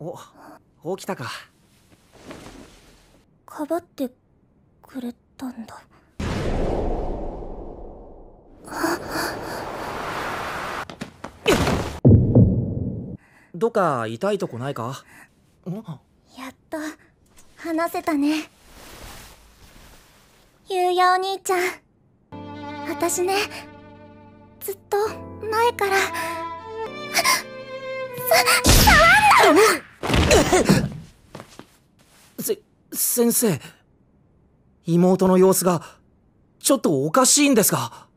お起きたかかばってくれたんだどっか痛いとこないかやっと話せたねゆうやお兄ちゃん私ねずっと前から。せ先生妹の様子がちょっとおかしいんですが。